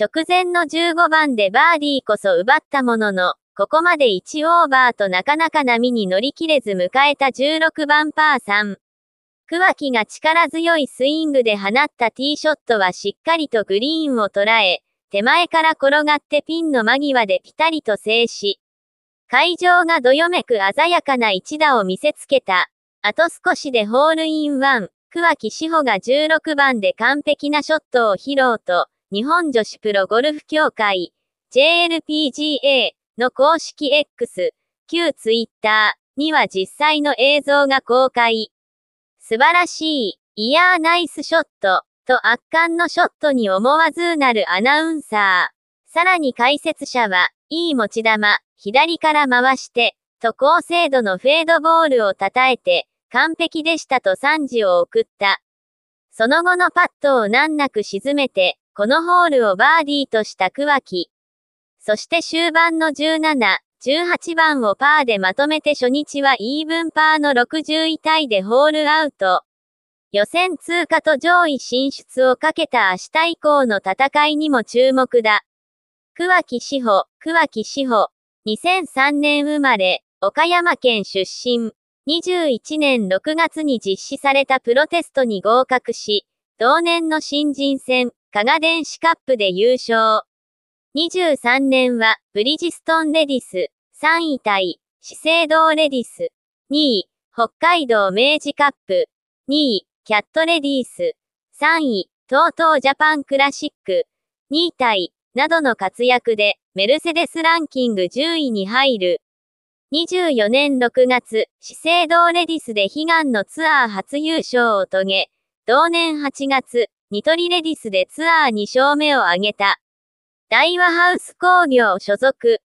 直前の15番でバーディーこそ奪ったものの、ここまで1オーバーとなかなか波に乗り切れず迎えた16番パー3。桑木が力強いスイングで放ったティーショットはしっかりとグリーンを捉え、手前から転がってピンの間際でピタリと制し、会場がどよめく鮮やかな一打を見せつけた。あと少しでホールインワン。桑木志保が16番で完璧なショットを披露と、日本女子プロゴルフ協会 JLPGA の公式 X、旧 Twitter には実際の映像が公開。素晴らしい、イヤーナイスショット、と圧巻のショットに思わずなるアナウンサー。さらに解説者は、いい持ち玉、左から回して、と高精度のフェードボールを叩いて、完璧でしたと賛辞を送った。その後のパットを難なく沈めて、このホールをバーディーとした桑木。そして終盤の17、18番をパーでまとめて初日はイーブンパーの60位タイでホールアウト。予選通過と上位進出をかけた明日以降の戦いにも注目だ。桑木志保、桑木志保、2003年生まれ、岡山県出身。21年6月に実施されたプロテストに合格し、同年の新人戦、加賀電子カップで優勝。23年は、ブリヂストンレディス、3位対、資生堂レディス、2位、北海道明治カップ、2位、キャットレディース、3位、東 o ジャパンクラシック、2位タイ、などの活躍で、メルセデスランキング10位に入る。24年6月、資生堂レディスで悲願のツアー初優勝を遂げ、同年8月、ニトリレディスでツアー2勝目を挙げた。大和ハウス工業所属。